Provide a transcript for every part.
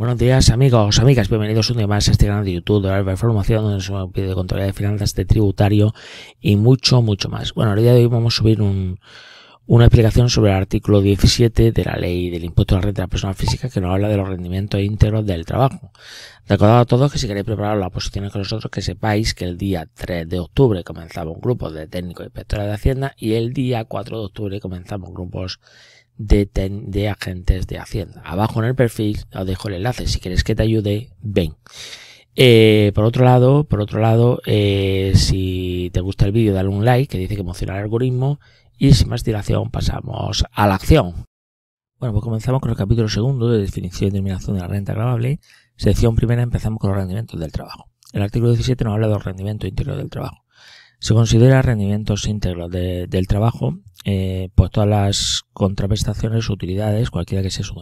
Buenos días amigos, amigas, bienvenidos un día más a este canal de YouTube de Alba Formación donde se un de control de finanzas de tributario y mucho, mucho más. Bueno, el día de hoy vamos a subir un, una explicación sobre el artículo 17 de la ley del impuesto a la renta de la persona física que nos habla de los rendimientos íntegros del trabajo. Recordad a todos que si queréis preparar las posiciones con nosotros que sepáis que el día 3 de octubre comenzamos grupo de técnicos y inspectores de Hacienda y el día 4 de octubre comenzamos grupos de de, agentes de Hacienda. Abajo en el perfil os dejo el enlace. Si quieres que te ayude, ven. Eh, por otro lado, por otro lado, eh, si te gusta el vídeo, dale un like que dice que emociona el algoritmo. Y sin más dilación, pasamos a la acción. Bueno, pues comenzamos con el capítulo segundo de definición y determinación de la renta grabable. Sección primera, empezamos con los rendimientos del trabajo. El artículo 17 nos habla de los rendimientos íntegro del trabajo. Se considera rendimientos íntegros del trabajo eh, pues todas las contraprestaciones, utilidades, cualquiera que sea su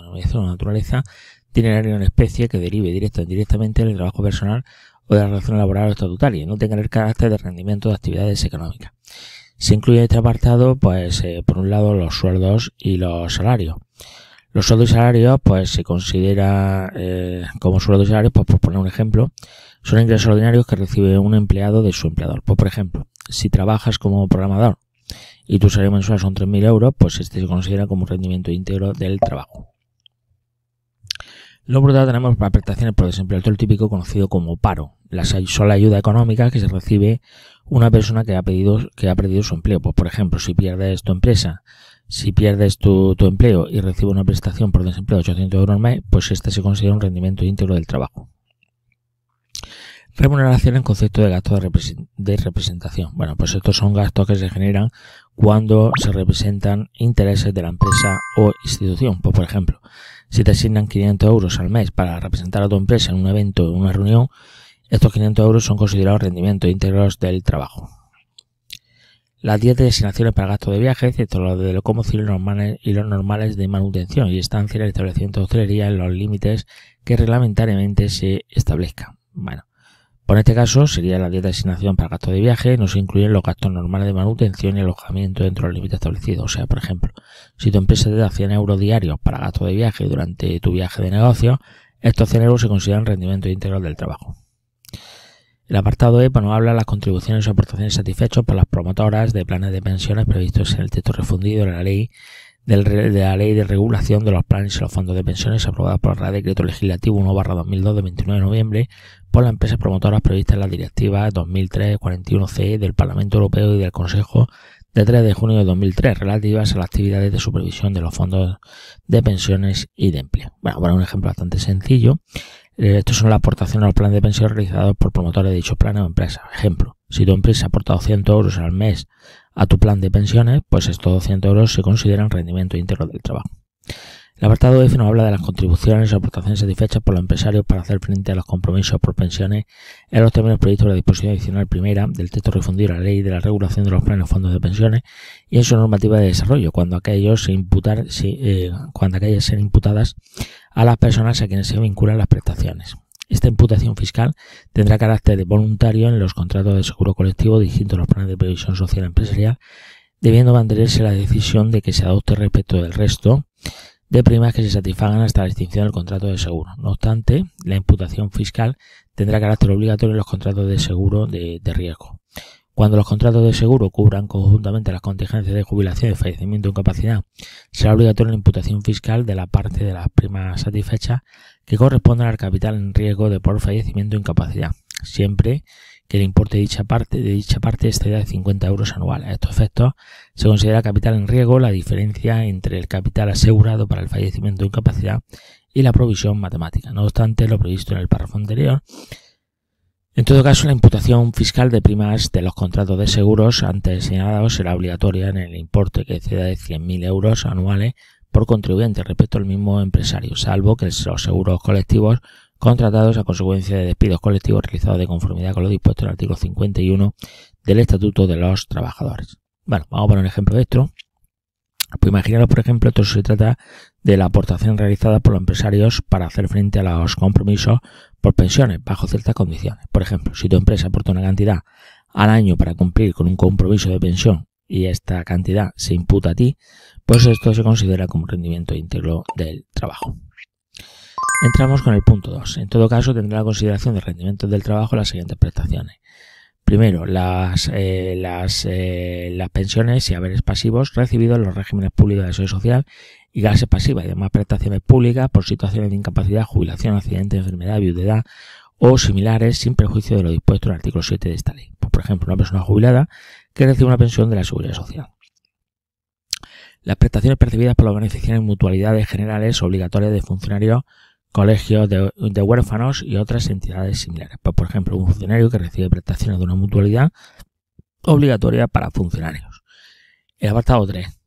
naturaleza, tienen área en especie que derive directa o indirectamente del trabajo personal o de la relación laboral o estatutaria, y no tengan el carácter de rendimiento de actividades económicas. Se incluye este apartado, pues, eh, por un lado, los sueldos y los salarios. Los sueldos y salarios, pues, se considera eh, como sueldos y salarios, pues, por poner un ejemplo, son ingresos ordinarios que recibe un empleado de su empleador. Pues, por ejemplo, si trabajas como programador y tu salario mensual son 3.000 euros, pues este se considera como un rendimiento íntegro del trabajo. Luego, por lado, tenemos las prestaciones por desempleo, el típico conocido como paro. La sola ayuda económica que se recibe una persona que ha, que ha perdido su empleo. Pues, por ejemplo, si pierdes tu empresa, si pierdes tu, tu empleo y recibes una prestación por desempleo de 800 euros al mes, pues este se considera un rendimiento íntegro del trabajo. Remuneración en concepto de gasto de representación. Bueno, pues estos son gastos que se generan cuando se representan intereses de la empresa o institución. Pues, por ejemplo, si te asignan 500 euros al mes para representar a tu empresa en un evento o una reunión, estos 500 euros son considerados rendimientos íntegros del trabajo. Las 10 designaciones para gastos de viaje, excepto lo de locomoción normales y los normales de manutención y estancia en el establecimiento de hostelería en los límites que reglamentariamente se establezcan. Bueno, en este caso, sería la dieta de asignación para gastos de viaje, no se incluyen los gastos normales de manutención y alojamiento dentro del límite establecido. O sea, por ejemplo, si tu empresa te da 100 euros diarios para gastos de viaje durante tu viaje de negocio, estos 100 euros se consideran rendimiento integral del trabajo. El apartado E pues, nos habla de las contribuciones o aportaciones satisfechas por las promotoras de planes de pensiones previstos en el texto refundido de la ley de la Ley de Regulación de los Planes y los Fondos de Pensiones aprobada por el Real Decreto Legislativo 1-2002 de 29 de noviembre por las empresas promotoras previstas en la Directiva 2003-41-CE del Parlamento Europeo y del Consejo de 3 de junio de 2003 relativas a las actividades de supervisión de los fondos de pensiones y de empleo. Bueno, para un ejemplo bastante sencillo. Eh, estos son las aportaciones a los planes de pensiones realizados por promotores de dicho planes o empresas. Ejemplo, si tu empresa aporta 200 euros al mes a tu plan de pensiones, pues estos 200 euros se consideran rendimiento íntegro del trabajo. El apartado F nos habla de las contribuciones o aportaciones satisfechas por los empresarios para hacer frente a los compromisos por pensiones en los términos previstos de la disposición adicional primera del texto refundido a la ley de la regulación de los planes fondos de pensiones y en su normativa de desarrollo, cuando aquellos se imputar, si, eh, cuando aquellas sean imputadas a las personas a quienes se vinculan las prestaciones. Esta imputación fiscal tendrá carácter de voluntario en los contratos de seguro colectivo distintos a los planes de previsión social empresarial, debiendo mantenerse la decisión de que se adopte respecto del resto de primas que se satisfagan hasta la extinción del contrato de seguro. No obstante, la imputación fiscal tendrá carácter obligatorio en los contratos de seguro de riesgo. Cuando los contratos de seguro cubran conjuntamente las contingencias de jubilación, y fallecimiento o incapacidad, será obligatoria la imputación fiscal de la parte de las primas satisfechas que corresponden al capital en riesgo de por fallecimiento o incapacidad, siempre que el importe de dicha parte, de dicha parte exceda de 50 euros anuales. A estos efectos se considera capital en riesgo la diferencia entre el capital asegurado para el fallecimiento o incapacidad y la provisión matemática. No obstante, lo previsto en el párrafo anterior, en todo caso, la imputación fiscal de primas de los contratos de seguros antes señalados será obligatoria en el importe que exceda de 100.000 euros anuales por contribuyente respecto al mismo empresario, salvo que los seguros colectivos contratados a consecuencia de despidos colectivos realizados de conformidad con lo dispuesto en el artículo 51 del Estatuto de los Trabajadores. Bueno, vamos a poner un ejemplo de esto. Pues imaginaros, por ejemplo, esto se trata de la aportación realizada por los empresarios para hacer frente a los compromisos por pensiones bajo ciertas condiciones. Por ejemplo, si tu empresa aporta una cantidad al año para cumplir con un compromiso de pensión y esta cantidad se imputa a ti, pues esto se considera como rendimiento íntegro del trabajo. Entramos con el punto 2. En todo caso, tendrá la consideración de rendimiento del trabajo las siguientes prestaciones. Primero, las, eh, las, eh, las pensiones y haberes pasivos recibidos en los regímenes públicos de seguridad social y gase pasiva y demás prestaciones públicas por situaciones de incapacidad, jubilación, accidente, enfermedad, viudedad o similares sin perjuicio de lo dispuesto en el artículo 7 de esta ley. Pues, por ejemplo, una persona jubilada que recibe una pensión de la Seguridad Social. Las prestaciones percibidas por los beneficiarios en mutualidades generales obligatorias de funcionarios, colegios de, huérfanos y otras entidades similares. Pues, por ejemplo, un funcionario que recibe prestaciones de una mutualidad obligatoria para funcionarios. El apartado 3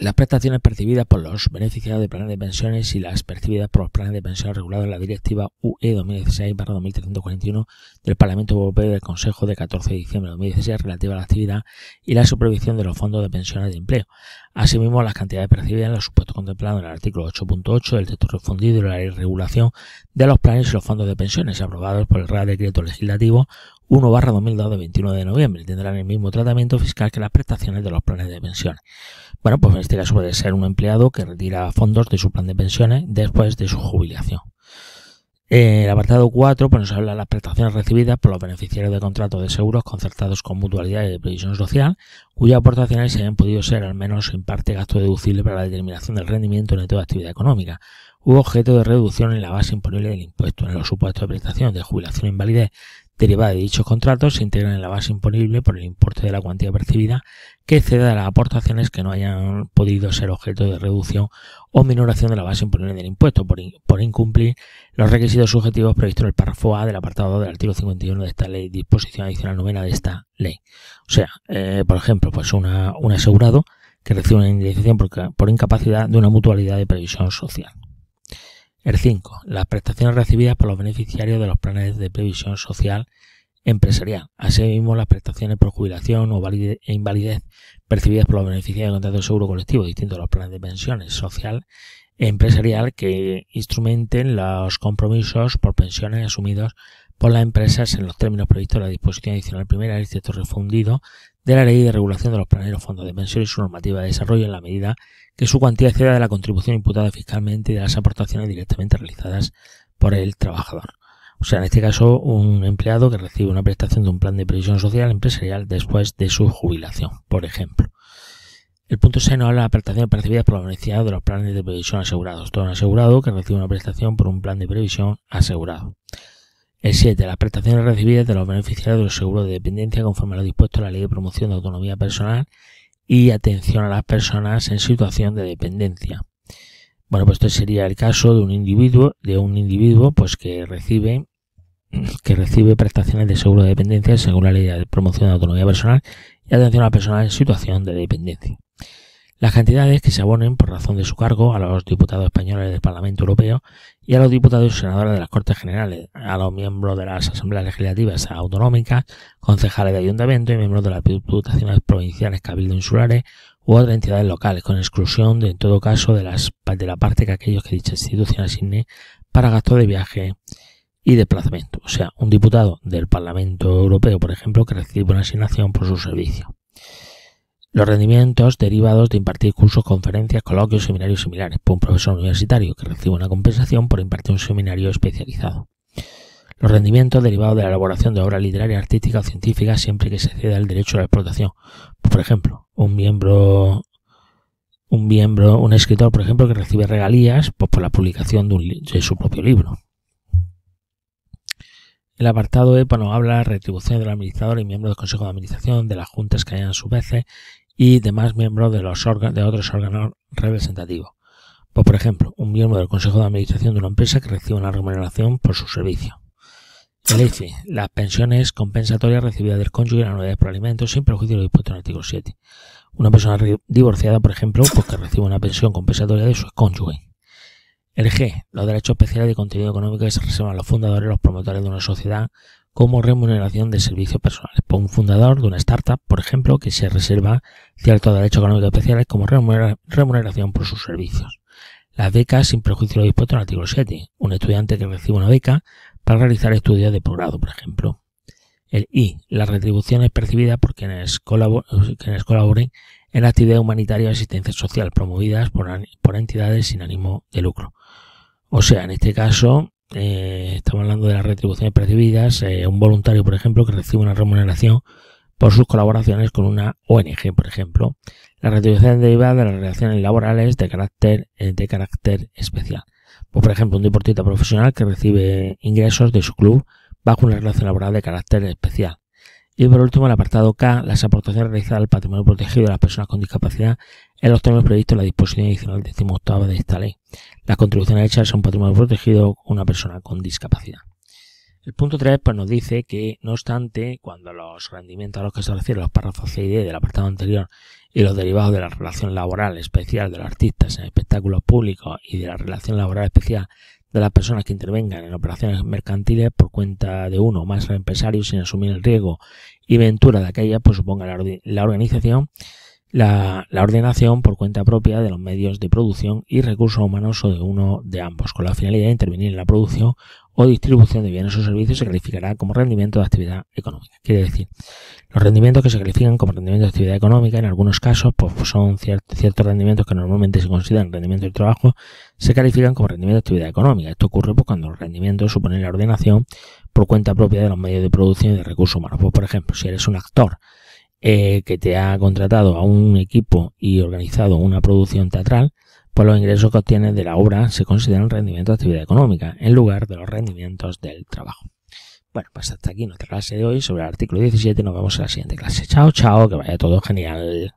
las prestaciones percibidas por los beneficiados de planes de pensiones y las percibidas por los planes de pensiones regulados en la Directiva UE 2016-2341 del Parlamento Europeo y del Consejo de 14 de diciembre de 2016 relativa a la actividad y la supervisión de los fondos de pensiones de empleo. Asimismo, las cantidades percibidas en los supuestos contemplados en el artículo 8.8 del texto refundido de la regulación de los planes y los fondos de pensiones aprobados por el Real Decreto Legislativo 1 2002 de 21 de noviembre tendrán el mismo tratamiento fiscal que las prestaciones de los planes de pensiones. Bueno, pues en este caso puede ser un empleado que retira fondos de su plan de pensiones después de su jubilación. El apartado 4 pues, nos habla de las prestaciones recibidas por los beneficiarios de contratos de seguros concertados con mutualidades de previsión social, cuyas aportaciones han podido ser al menos en parte gasto deducible para la determinación del rendimiento neto de actividad económica, u objeto de reducción en la base imponible del impuesto en los supuestos de prestación de jubilación e invalidez derivada de dichos contratos se integran en la base imponible por el importe de la cuantía percibida que exceda a las aportaciones que no hayan podido ser objeto de reducción o minoración de la base imponible del impuesto por, incumplir los requisitos subjetivos previstos en el párrafo A del apartado 2 del artículo 51 de esta ley, disposición adicional novena de esta ley. O sea, eh, por ejemplo, pues un asegurado que recibe una indemnización por incapacidad de una mutualidad de previsión social. El 5. Las prestaciones recibidas por los beneficiarios de los planes de previsión social empresarial. Asimismo, las prestaciones por jubilación o e invalidez percibidas por los beneficiarios de contratos de seguro colectivo, distintos a los planes de pensiones social empresarial que instrumenten los compromisos por pensiones asumidos por las empresas en los términos previstos en la disposición adicional primera del texto refundido de la Ley de Regulación de los Planeros, Fondos de Pensión y su normativa de desarrollo en la medida que su cuantía exceda de la contribución imputada fiscalmente y de las aportaciones directamente realizadas por el trabajador. O sea, en este caso, un empleado que recibe una prestación de un plan de previsión social empresarial después de su jubilación, por ejemplo. El punto 6 nos habla de las prestaciones percibidas por la Universidad de los planes de previsión asegurados. Todo un asegurado que recibe una prestación por un plan de previsión asegurado. El 7. Las prestaciones recibidas de los beneficiarios del seguro de dependencia conforme a lo dispuesto en la Ley de Promoción de Autonomía Personal y Atención a las Personas en Situación de Dependencia. Bueno, pues este sería el caso de un individuo, de un individuo pues que recibe que recibe prestaciones de seguro de dependencia según la Ley de Promoción de Autonomía Personal y Atención a las Personas en Situación de Dependencia las cantidades que se abonen por razón de su cargo a los diputados españoles del Parlamento Europeo y a los diputados y senadores de las Cortes Generales, a los miembros de las Asambleas Legislativas Autonómicas, concejales de ayuntamiento y miembros de las diputaciones provinciales, cabildo insulares u otras entidades locales, con exclusión de, en todo caso de, de la parte que aquellos que dicha institución asigne para gastos de viaje y desplazamiento. O sea, un diputado del Parlamento Europeo, por ejemplo, que recibe una asignación por su servicio. Los rendimientos derivados de impartir cursos, conferencias, coloquios, seminarios similares por un profesor universitario que recibe una compensación por impartir un seminario especializado. Los rendimientos derivados de la elaboración de obras literarias, artísticas o científicas siempre que se ceda el derecho a la explotación. Pues, por ejemplo, un miembro un miembro, un escritor, por ejemplo, que recibe regalías pues, por la publicación de, su propio libro. El apartado E pues, nos habla de retribuciones del administrador y miembros del Consejo de Administración, de las juntas que hayan a su vez, y demás miembros de, otros órganos representativos. Pues, por ejemplo, un miembro del Consejo de Administración de una empresa que recibe una remuneración por su servicio. El IFI, las pensiones compensatorias recibidas del cónyuge en anualidades por alimentos sin perjuicio de lo dispuesto en el artículo 7. Una persona divorciada, por ejemplo, pues que recibe una pensión compensatoria de su cónyuge. El G. Los derechos especiales de contenido económico que se reservan a los fundadores y los promotores de una sociedad como remuneración de servicios personales. Por un fundador de una startup, por ejemplo, que se reserva ciertos derechos económicos especiales como remuneración por sus servicios. Las becas sin prejuicio de lo dispuesto en el artículo 7. Un estudiante que recibe una beca para realizar estudios de posgrado, por ejemplo. El I. Las retribuciones percibidas por quienes, colaboren en actividades humanitarias humanitaria o asistencia social promovidas por entidades sin ánimo de lucro. O sea, en este caso, eh, estamos hablando de las retribuciones percibidas, eh, un voluntario, por ejemplo, que recibe una remuneración por sus colaboraciones con una ONG, por ejemplo, las retribuciones derivadas de las relaciones laborales de carácter, eh, de carácter especial. Pues, por ejemplo, un deportista profesional que recibe ingresos de su club bajo una relación laboral de carácter especial. Y por último, el apartado K, las aportaciones realizadas al patrimonio protegido de las personas con discapacidad en los términos previstos en la disposición adicional decimoctava de esta ley. Las contribuciones hechas a un patrimonio protegido una persona con discapacidad. El punto 3 pues, nos dice que, no obstante, cuando los rendimientos a los que se refieren los párrafos C y D del apartado anterior y los derivados de la relación laboral especial de los artistas en espectáculos públicos y de la relación laboral especial de las personas que intervengan en operaciones mercantiles por cuenta de uno o más empresarios sin asumir el riesgo y ventura de aquella pues suponga la, organización, la, la, ordenación por cuenta propia de los medios de producción y recursos humanos o de uno de ambos, con la finalidad de intervenir en la producción o distribución de bienes o servicios se calificará como rendimiento de actividad económica. Quiere decir, los rendimientos que se califican como rendimiento de actividad económica, en algunos casos, pues son ciertos, rendimientos que normalmente se consideran rendimiento de trabajo, se califican como rendimiento de actividad económica. Esto ocurre pues, cuando los rendimientos supone la ordenación por cuenta propia de los medios de producción y de recursos humanos. Pues, por ejemplo, si eres un actor eh, que te ha contratado a un equipo y organizado una producción teatral, pues los ingresos que obtiene de la obra se consideran rendimiento de actividad económica en lugar de los rendimientos del trabajo. Bueno, pues hasta aquí nuestra clase de hoy sobre el artículo 17. Nos vemos en la siguiente clase. Chao, chao, que vaya todo genial.